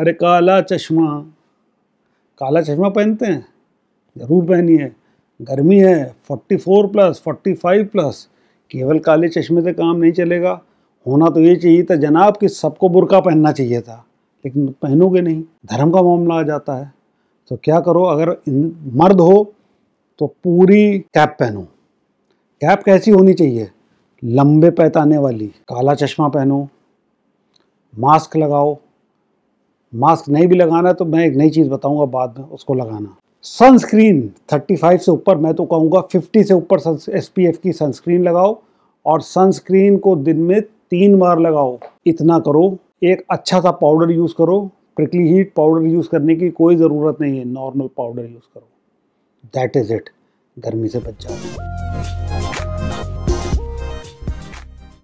अरे काला चश्मा काला चश्मा पहनते हैं ज़रूर पहनिए गर्मी है 44 प्लस 45 प्लस केवल काले चश्मे से काम नहीं चलेगा होना तो ये चाहिए था जनाब कि सबको बुरका पहनना चाहिए था लेकिन पहनोगे नहीं धर्म का मामला आ जाता है तो क्या करो अगर मर्द हो तो पूरी कैप पहनो कैप कैसी होनी चाहिए लंबे पैताने वाली काला चश्मा पहनो मास्क लगाओ मास्क नहीं भी लगाना तो मैं एक नई चीज़ बताऊंगा बाद में उसको लगाना सनस्क्रीन 35 से ऊपर मैं तो कहूँगा 50 से ऊपर एस की सनस्क्रीन लगाओ और सनस्क्रीन को दिन में तीन बार लगाओ इतना करो एक अच्छा सा पाउडर यूज़ करो प्रिकली हीट पाउडर यूज़ करने की कोई ज़रूरत नहीं है नॉर्मल पाउडर यूज़ करो दैट इज़ इट गर्मी से बच जाओ